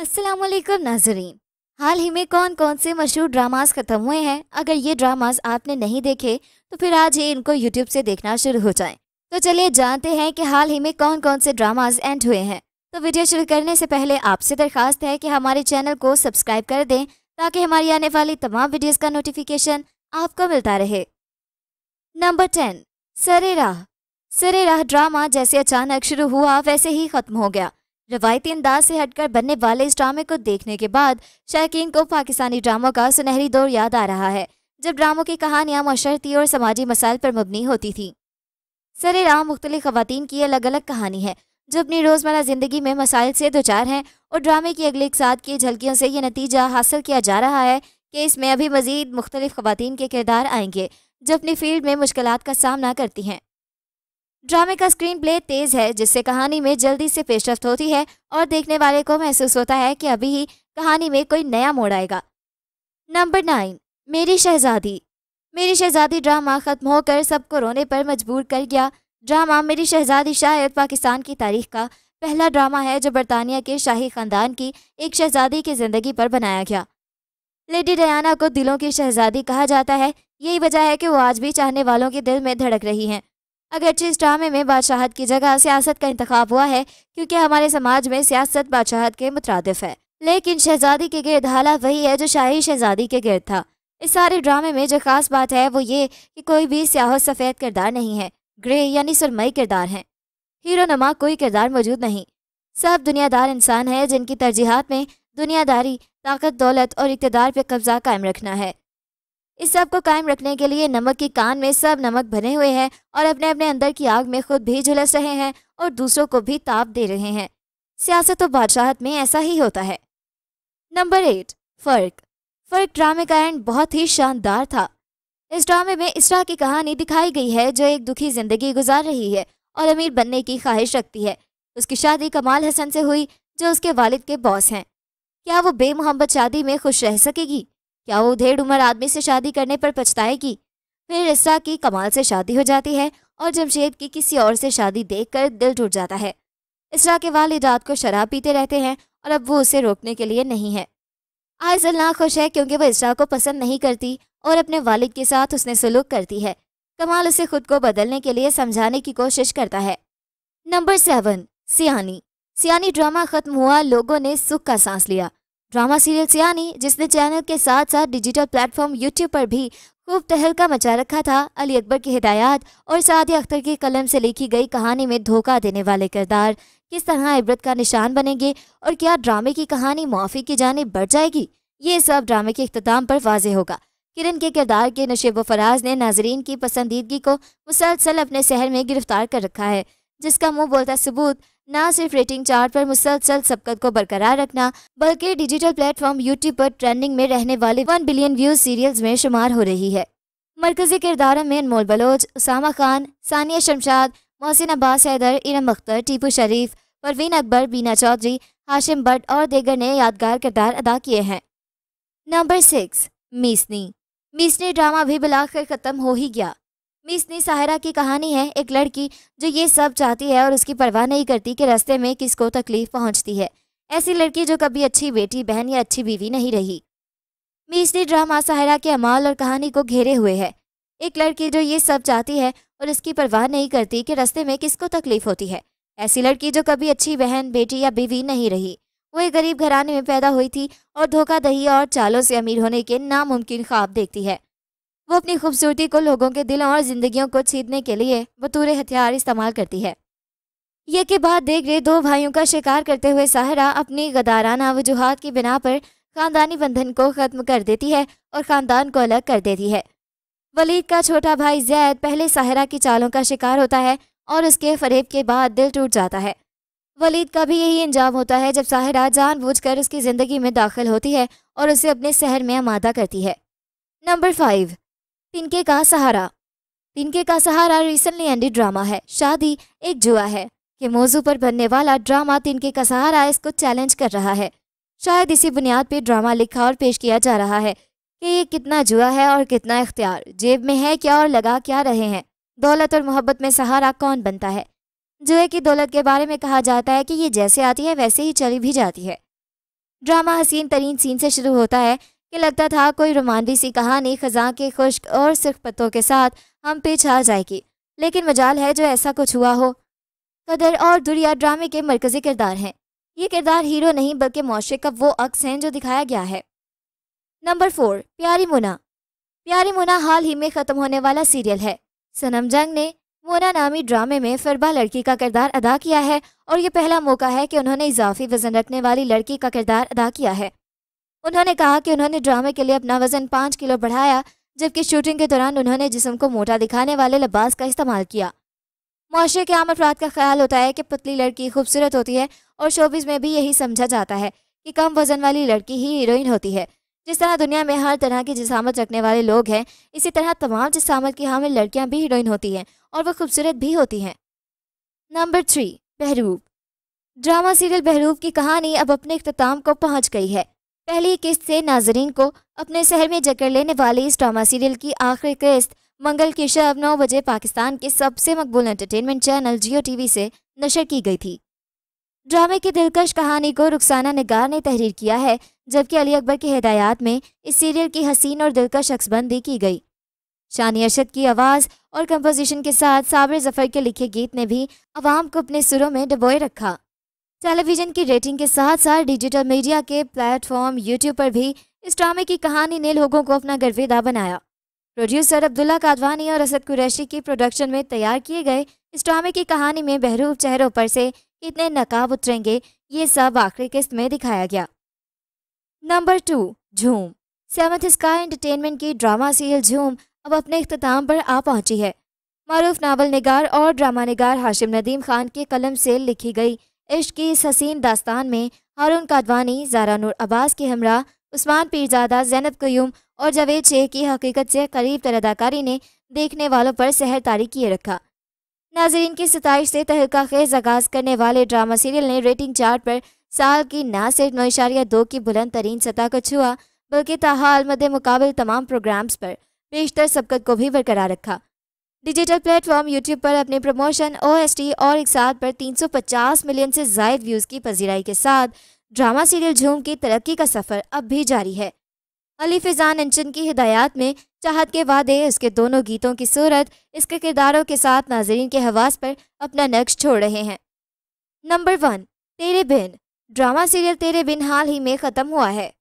असलम नाजरीन हाल ही में कौन कौन से मशहूर ड्रामास ख़त्म हुए हैं अगर ये ड्रामास आपने नहीं देखे तो फिर आज ही इनको यूट्यूब से देखना शुरू हो जाए तो चलिए जानते हैं कि हाल ही में कौन कौन से ड्रामास एंड हुए हैं तो वीडियो शुरू करने से पहले आपसे दरखास्त है कि हमारे चैनल को सब्सक्राइब कर दें ताकि हमारी आने वाली तमाम वीडियोस का नोटिफिकेशन आपको मिलता रहे नंबर टेन सरे राह ड्रामा जैसे अचानक शुरू हुआ वैसे ही ख़त्म हो गया रवायती अंदाज से हटकर बनने वाले इस ड्रामे को देखने के बाद शायकीन को पाकिस्तानी ड्रामों का सुनहरी दौर याद आ रहा है जब ड्रामों की कहानियाँ माशरती और समाजी मसाइल पर मबनी होती थी सर राम मुख्तलि खवतिन की अलग अलग कहानी है जो अपनी रोज़मर्रा ज़िंदगी में मसाइल से दो चार हैं और ड्रामे की अगले साथ की झलकियों से यह नतीजा हासिल किया जा रहा है कि इसमें अभी मज़ीद मुख्तलिफ़ खवतिन के किरदार आएंगे जो अपनी फील्ड में मुश्किल का सामना करती हैं ड्रामे का स्क्रीन प्ले तेज है जिससे कहानी में जल्दी से पेशरफ होती है और देखने वाले को महसूस होता है कि अभी ही कहानी में कोई नया मोड़ आएगा नंबर नाइन मेरी शहजादी मेरी शहजादी ड्रामा ख़त्म होकर सबको रोने पर मजबूर कर गया ड्रामा मेरी शहजादी शायद पाकिस्तान की तारीख का पहला ड्रामा है जो बरतानिया के शाही ख़ानदान की एक शहजादी की ज़िंदगी पर बनाया गया लेडी डयाना को दिलों की शहजादी कहा जाता है यही वजह है कि वो आज भी चाहने वालों के दिल में धड़क रही हैं अगरचे इस ड्रामे में बादशाहत की जगह सियासत का इंतखा हुआ है क्योंकि हमारे समाज में सियासत बादशाहत के मुतरदफ है लेकिन शहजादी के गिरद हालात वही है जो शाही शहजादी के गिरद था इस सारे ड्रामे में जो खास बात है वो ये कि कोई भी सियाह सफ़ेद किरदार नहीं है ग्रे यानी सुरमई किरदार हैं हीरो नमा कोई किरदार मौजूद नहीं सब दुनियादार इंसान है जिनकी तरजीहत में दुनियादारी ताकत दौलत और इकतदार पर कब्जा कायम रखना है इस सब को कायम रखने के लिए नमक की कान में सब नमक भरे हुए हैं और अपने अपने अंदर की आग में खुद भी झुलस रहे हैं और दूसरों को भी ताप दे रहे हैं सियासत तो बादशाहत में ऐसा ही होता है नंबर एट फ़र्क फ़र्क ड्रामे का एंड बहुत ही शानदार था इस ड्रामे में इसरा की कहानी दिखाई गई है जो एक दुखी ज़िंदगी गुजार रही है और अमीर बनने की ख्वाहिश रखती है उसकी शादी कमाल हसन से हुई जो उसके वालिद के बॉस हैं क्या वो बेमोहब्बत शादी में खुश रह सकेगी क्या वो उधेड़ उम्र आदमी से शादी करने पर पछताएगी फिर रिश्ता की कमाल से शादी हो जाती है और जमशेद की किसी और से शादी देखकर दिल टूट जाता है इसरा के वालिद रात को शराब पीते रहते हैं और अब वो उसे रोकने के लिए नहीं है आयजल ना खुश है क्योंकि वह इसरा को पसंद नहीं करती और अपने वालिद के साथ उसने सलूक करती है कमाल उसे खुद को बदलने के लिए समझाने की कोशिश करता है नंबर सेवन सियानी सियानी ड्रामा खत्म हुआ लोगों ने सुख का सांस लिया ड्रामा सीरियल्स यानी जिसने चैनल के साथ साथ डिजिटल प्लेटफॉर्म यूट्यूब पर भी खूब तहलका मचा रखा था अली अकबर की हिदायत और सादिया अख्तर की कलम से लिखी गई कहानी में धोखा देने वाले किरदार किस तरह इबरत का निशान बनेंगे और क्या ड्रामे की कहानी मुआफ़ी की जाने बढ़ जाएगी ये सब ड्रामे के अख्ताम पर वाज होगा किरण के किरदार के नशेब व फराज ने नाजरीन की पसंदीदगी को मुसलसल अपने शहर में गिरफ्तार कर रखा है जिसका मुंह बोलता सबूत न सिर्फ रेटिंग चार्ट पर मुसलसल सबकत को बरकरार रखना बल्कि डिजिटल प्लेटफॉर्म यूट्यूब पर ट्रेंडिंग में रहने वाले वन बिलियन व्यूज सीरियल्स में शुमार हो रही है मरकजी किरदारों में अनमोल बलोच उसामा खान सानिया शमशाद मोहसिन अब्बास हैदर इरम अख्तर टीपू शरीफ परवीन अकबर बीना चौधरी हाशिम भट्ट और देगर ने यादगार किरदार अदा किए हैं number six Meesni Meesni drama भी बुलाकर ख़त्म हो ही गया मिस निसाहरा की कहानी है एक लड़की जो ये सब चाहती है और उसकी परवाह नहीं करती कि रास्ते में किसको तकलीफ पहुंचती है ऐसी लड़की जो कभी अच्छी बेटी बहन या अच्छी बीवी नहीं रही मिसरी ड्रामा साहरा के अमाल और कहानी को घेरे हुए है एक लड़की जो ये सब चाहती है और उसकी परवाह नहीं करती कि रास्ते में किसको तकलीफ होती है ऐसी लड़की जो कभी अच्छी बहन बेटी या बीवी नहीं रही वो एक गरीब घराने में पैदा हुई थी और धोखा दही और चालों से अमीर होने के नामुमकिन ख्वाब देखती है वो अपनी खूबसूरती को लोगों के दिलों और जिंदगियों को छीनने के लिए बतौर हथियार इस्तेमाल करती है यह के बाद देख रहे दो भाइयों का शिकार करते हुए साहरा अपनी गदाराना वजूहत की बिना पर खानदानी बंधन को ख़त्म कर देती है और ख़ानदान को अलग कर देती है वलीद का छोटा भाई जैद पहले सहरा की चालों का शिकार होता है और उसके फरेब के बाद दिल टूट जाता है वलीद का भी यही इंजाम होता है जब साहरा जानबूझकर उसकी ज़िंदगी में दाखिल होती है और उसे अपने शहर में आमादा करती है नंबर फाइव तिनके का सहारा तिनके का सहारा रिसेंटली एंडेड ड्रामा है शादी एक जुआ है के मौजू पर बनने वाला ड्रामा तिनके का सहारा इसको चैलेंज कर रहा है शायद इसी बुनियाद पर ड्रामा लिखा और पेश किया जा रहा है कि ये कितना जुआ है और कितना इख्तियार जेब में है क्या और लगा क्या रहे हैं दौलत और मोहब्बत में सहारा कौन बनता है जुए की दौलत के बारे में कहा जाता है कि ये जैसे आती है वैसे ही चली भी जाती है ड्रामा हसीन तरीन सीन से शुरू होता है कि लगता था कोई रोमानवी सी कहानी ख़जा के खुश्क और सुर्ख पत्तों के साथ हम पे छा जाएगी लेकिन मजाल है जो ऐसा कुछ हुआ हो कदर और दुरिया ड्रामे के मरकज़ी किरदार हैं ये किरदार हीरो नहीं बल्कि मुआशरे का वो अक्स हैं जो दिखाया गया है नंबर फोर प्यारी मुना प्यारी मुना हाल ही में ख़त्म होने वाला सीरियल है सनम जंग ने मोना नामी ड्रामे में फिरबा लड़की का किरदार अदा किया है और ये पहला मौका है कि उन्होंने इजाफी वजन रखने वाली लड़की का किरदार अदा किया है उन्होंने कहा कि उन्होंने ड्रामे के लिए अपना वजन पाँच किलो बढ़ाया जबकि शूटिंग के दौरान उन्होंने जिसम को मोटा दिखाने वाले लबास का इस्तेमाल किया माशरे के आम अफराद का ख्याल होता है कि पतली लड़की खूबसूरत होती है और शोबिस में भी यही समझा जाता है कि कम वजन वाली लड़की ही हीरोइन होती है जिस तरह दुनिया में हर तरह की जिसामत रखने वाले लोग हैं इसी तरह तमाम जिसामत की हामिल लड़कियाँ भी हीरोइन होती हैं और वह खूबसूरत भी होती हैं number three Behroop drama serial Behroop की कहानी अब अपने अख्ताम को पहुँच गई है पहली किस्त से नाजरीन को अपने शहर में जकड़ लेने वाली इस ड्रामा सीरियल की आखिरी किस्त मंगल की शब नौ बजे पाकिस्तान के सबसे मकबूल एंटरटेनमेंट चैनल जियो टीवी से नशर की गई थी ड्रामे की दिलकश कहानी को रुखसाना नगार ने तहरीर किया है जबकि अली अकबर की हिदायत में इस सीरियल की हसीन और दिलकश शख्सबंदी की गई शानी अरशद की आवाज़ और कंपोजिशन के साथ साबिर जफ़र के लिखे गीत ने भी आवाम को अपने सुरों में डबोए रखा टेलीविजन की रेटिंग के साथ साथ डिजिटल मीडिया के प्लेटफॉर्म यूट्यूब पर भी इस ड्रामे की कहानी ने लोगों को अपना गर्विदा बनाया प्रोड्यूसर अब्दुल्ला कादवानी और असद कुरैशी की प्रोडक्शन में तैयार किए गए इस ड्रामे की कहानी में बहरूफ चेहरों पर से कितने नकाब उतरेंगे ये सब आखिरी किस्त में दिखाया गया number two Jhoom seventh sky entertainment की ड्रामा सीरियल झूम अब अपने अख्ताम पर आ पहुंची है मरूफ नावल निगार और ड्रामा निगार हाशिम नदीम खान के कलम से लिखी गई इश्क की इस हसीन दास्तान में हारून कादवानी जारा नूर अब्बास के हमरा उस्मान पीरजादा जैनब कयूम और जावेद शेख की हकीकत से करीब तर अदाकारी ने देखने वालों पर सहर तारी किए रखा नाजरीन की सतश से तहलका खेज आगाज़ करने वाले ड्रामा सीरियल ने रेटिंग चार्ट पर साल की न सिर्फ नौशारिया दो की बुलंद तरीन सतह को छुआ बल्कि ताहाल मद मुकाबल तमाम प्रोग्राम्स पर बेशतर सबकत को भी बरकरार रखा डिजिटल प्लेटफॉर्म यूट्यूब पर अपने प्रमोशन ओ और साथ पर 350 मिलियन से जायद व्यूज़ की पजीराई के साथ ड्रामा सीरियल झूम की तरक्की का सफ़र अब भी जारी है अली फिजान अंचन की हिदायत में चाहत के वादे उसके दोनों गीतों की सूरत इसके किरदारों के साथ नाजरीन के हवास पर अपना नक्श छोड़ रहे हैं नंबर वन तेरे बिन ड्रामा सीरियल तेरे बिन हाल ही में ख़त्म हुआ है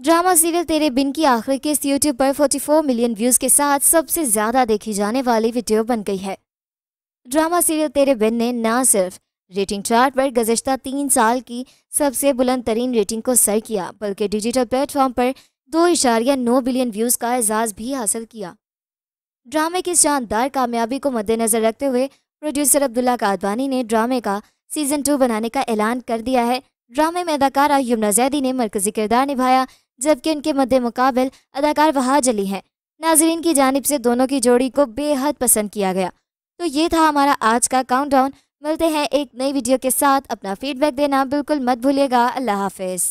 ड्रामा सीरियल तेरे बिन की आखिर किस्त यूट्यूब पर 44 मिलियन व्यूज के साथ सबसे ज्यादा देखी जाने वाली वीडियो बन गई है ड्रामा सीरियल तेरे बिन ने न सिर्फ रेटिंग चार्ट पर गुजशत तीन साल की सबसे बुलंद तरीन रेटिंग को सर किया बल्कि डिजिटल प्लेटफॉर्म पर दो इशारिया नौ बिलियन व्यूज़ का एजाज़ भी हासिल किया ड्रामे की शानदार कामयाबी को मद्देनज़र रखते हुए प्रोड्यूसर अब्दुल्ला कादवानी ने ड्रामे का सीज़न टू बनाने का ऐलान कर दिया है ड्रामे में अदाकारा यमुना जैदी ने मरकजी किरदार निभाया जबकि उनके मद्दे मुकाबल अदाकार वहाज अली हैं नाजरीन की जानब से दोनों की जोड़ी को बेहद पसंद किया गया तो ये था हमारा आज का काउंटडाउन मिलते हैं एक नई वीडियो के साथ अपना फीडबैक देना बिल्कुल मत भूलिएगा अल्लाह हाफिज़